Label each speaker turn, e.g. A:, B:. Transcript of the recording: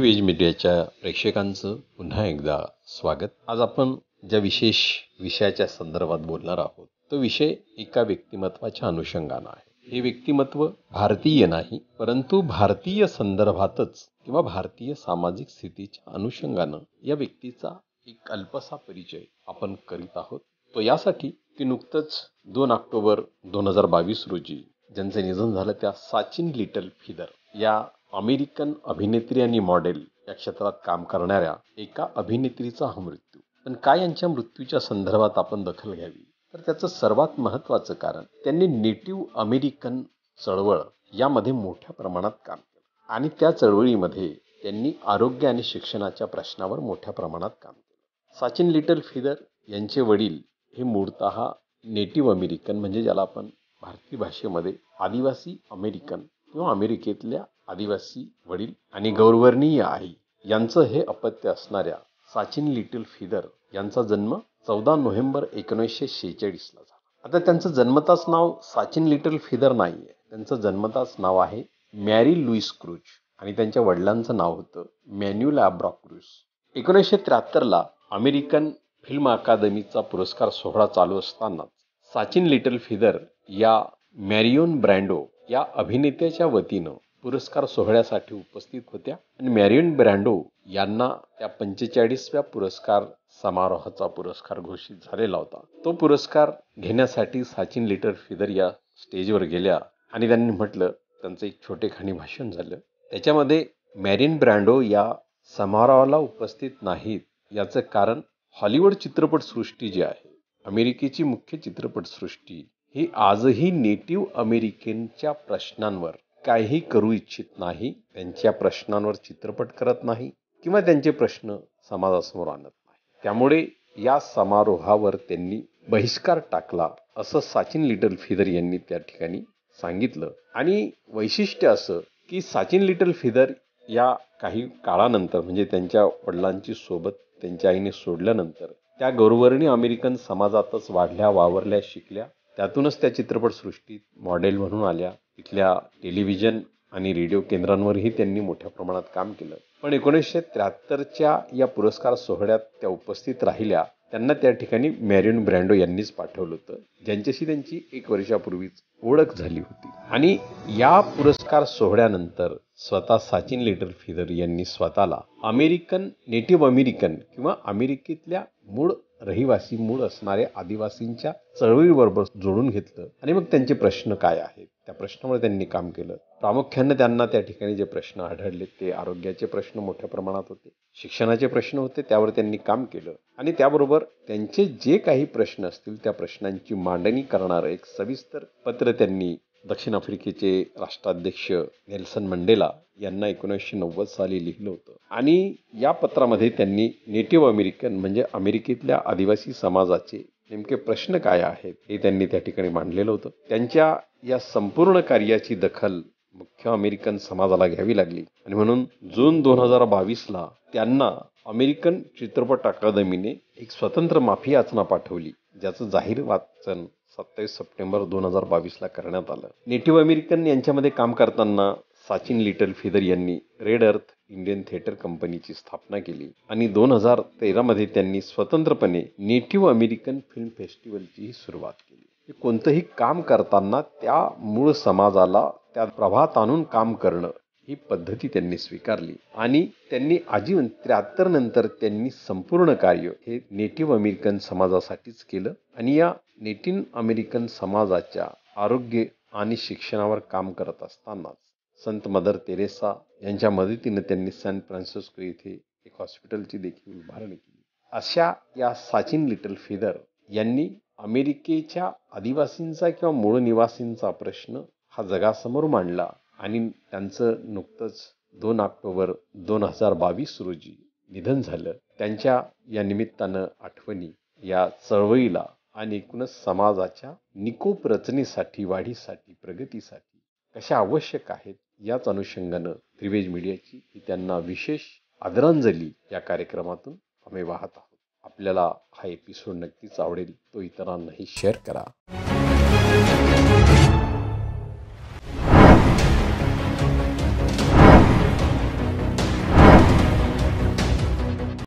A: veg मीडियाच्या प्रेक्षकांचं पुन्हा एकदा स्वागत आज आपण ज्या विशेष विषयाच्या संदर्भात बोलणार आहोत तो विषय एका व्यक्तिमत्वाच्या अनुषंगानं आहे हे व्यक्तिमत्व भारतीय नाही परंतु भारतीय संदर्भातच किंवा भारतीय सामाजिक स्थितीच्या अनुषंगानं या व्यक्तीचा एक अल्पसा परिचय आपण करीत आहोत तो यासाठी की नुकतंच दोन ऑक्टोबर दोन हजार बावीस रोजी ज्यांचं निधन झालं त्या साचिन लिटल फिदर या अमेरिकन अभिनेत्री आणि मॉडेल या क्षेत्रात काम करणाऱ्या एका अभिनेत्रीचा हा मृत्यू पण काय यांच्या मृत्यूच्या संदर्भात आपण दखल घ्यावी तर त्याचं सर्वात महत्त्वाचं कारण त्यांनी नेटिव्ह अमेरिकन चळवळ यामध्ये मोठ्या प्रमाणात काम केलं आणि त्या चळवळीमध्ये त्यांनी आरोग्य आणि शिक्षणाच्या प्रश्नावर मोठ्या प्रमाणात काम केलं सचिन लिटल फिदर यांचे वडील हे मूळत नेटिव्ह अमेरिकन म्हणजे ज्याला आपण भारतीय भाषेमध्ये आदिवासी अमेरिकन किंवा अमेरिकेतल्या आदिवासी वडील आणि गौरवर्णीय आई यांचं हे अपत्य असणाऱ्या साचिन लिटिल फिदर यांचा जन्म चौदा नोव्हेंबर एकोणीसशे शेहेचाळीसला झाला आता त्यांचं जन्मताच नाव साचिन लिटिल फिदर नाही आहे त्यांचं जन्मताच नाव आहे मॅरी लुईस क्रूज आणि त्यांच्या वडिलांचं नाव होतं मॅन्युल आब्रा क्रूज एकोणीसशे त्र्याहत्तरला अमेरिकन फिल्म अकादमीचा पुरस्कार सोहळा चालू असतानाच साचिन लिटल फिदर या मॅरिओन ब्रँडो या अभिनेत्याच्या वतीनं पुरस्कार सोहळ्यासाठी उपस्थित होत्या आणि मॅरियन ब्रँडो यांना त्या पंचेचाळीसव्या पुरस्कार समारोहाचा पुरस्कार घोषित झालेला होता तो पुरस्कार घेण्यासाठी सचिन लिटर फिदर या स्टेजवर गेल्या आणि त्यांनी म्हटलं त्यांचं एक छोटेखानी भाषण झालं त्याच्यामध्ये मॅरिन ब्रँडो या समारोहाला उपस्थित नाहीत याचं कारण हॉलिवूड चित्रपटसृष्टी जी आहे अमेरिकेची मुख्य चित्रपटसृष्टी ही आजही नेटिव्ह अमेरिकेनच्या प्रश्नांवर काही करू इच्छित नाही त्यांच्या प्रश्नांवर चित्रपट करत नाही किंवा त्यांचे प्रश्न समाजासमोर आणत नाही त्यामुळे या समारोहावर त्यांनी बहिष्कार टाकला असं साचिन लिटल फिदर यांनी त्या ठिकाणी सांगितलं आणि वैशिष्ट्य असं की साचिन लिटल फिदर या काही काळानंतर म्हणजे त्यांच्या वडिलांची सोबत त्यांच्या आईने सोडल्यानंतर त्या गौरवर्णी अमेरिकन समाजातच वाढल्या वावरल्या शिकल्या त्यातूनच त्या चित्रपटसृष्टीत मॉडेल म्हणून आल्या इथल्या टेलिव्हिजन आणि रेडिओ केंद्रांवरही त्यांनी मोठ्या प्रमाणात काम केलं पण एकोणीसशे त्र्याहत्तरच्या या पुरस्कार सोहळ्यात त्या उपस्थित राहिल्या त्यांना त्या ठिकाणी मॅरिन ब्रँडो यांनीच पाठवलं होतं ज्यांच्याशी त्यांची एक वर्षापूर्वीच ओळख झाली होती आणि या पुरस्कार सोहळ्यानंतर स्वतः सचिन लेटर फिदर यांनी स्वतःला अमेरिकन नेटिव्ह अमेरिकन किंवा अमेरिकेतल्या मूळ रहिवासी मूळ असणाऱ्या आदिवासींच्या चळवळीबरोबर जोडून घेतलं आणि मग त्यांचे प्रश्न काय आहेत त्या प्रश्नामुळे त्यांनी काम केलं प्रामुख्यानं त्यांना त्या ठिकाणी जे प्रश्न आढळले ते आरोग्याचे प्रश्न मोठ्या प्रमाणात होते शिक्षणाचे प्रश्न होते त्यावर त्यांनी काम केलं आणि त्याबरोबर त्यांचे जे काही प्रश्न असतील त्या प्रश्नांची मांडणी करणारं एक सविस्तर पत्र त्यांनी दक्षिण आफ्रिकेचे राष्ट्राध्यक्ष नेल्सन मंडेला यांना एकोणीसशे नव्वद साली लिहिलं होतं आणि या पत्रामध्ये त्यांनी नेटिव्ह अमेरिकन म्हणजे अमेरिकेतल्या आदिवासी समाजाचे नेमके प्रश्न काय आहेत हे त्यांनी त्या ठिकाणी मांडलेलं होतं त्यांच्या या संपूर्ण कार्याची दखल मुख्य अमेरिकन समाजाला घ्यावी लागली आणि म्हणून जून दोन हजार बावीसला त्यांना अमेरिकन चित्रपट अकादमीने एक स्वतंत्र माफी याचना पाठवली ज्याचं जाहीर वाचन सत्तावीस सप्टेंबर दोन हजार बावीसला करण्यात आलं नेटिव्ह अमेरिकन यांच्यामध्ये काम करताना साचिन लिटल फिदर यांनी रेड अर्थ इंडियन थिएटर कंपनीची स्थापना केली आणि दोन हजार तेरामध्ये त्यांनी स्वतंत्रपणे नेटिव्ह अमेरिकन फिल्म फेस्टिवलचीही सुरुवात केली कोणतंही काम करताना त्या मूळ समाजाला त्या प्रभात आणून काम करणं ही पद्धती त्यांनी स्वीकारली आणि त्यांनी आजीवन त्र्याहत्तर नंतर त्यांनी संपूर्ण कार्य हे नेटिव्ह अमेरिकन समाजासाठीच केलं आणि या नेटिव्ह अमेरिकन समाजाच्या आरोग्य आणि शिक्षणावर काम करत असतानाच संत मदर तेरेसा यांच्या मदतीनं त्यांनी सॅन फ्रान्सिस्को येथे एक हॉस्पिटलची देखील उभारणी केली अशा या साचिन लिटल फिदर यांनी अमेरिकेच्या आदिवासींचा किंवा मूळ निवासींचा प्रश्न हा जगासमोर मांडला आणि त्यांचं नुकतंच दोन ऑक्टोबर दोन हजार बावीस रोजी निधन झालं त्यांच्या या निमित्तानं आठवणी या चळवळीला आणि एकूणच समाजाच्या निकोप रचनेसाठी वाढीसाठी प्रगतीसाठी कशा आवश्यक आहेत याच अनुषंगानं त्रिवेज मीडियाची त्यांना विशेष आदरांजली या कार्यक्रमातून आम्ही वाहत आहोत आपल्याला हा एपिसोड नक्कीच आवडेल तो इतरांनाही शेअर करा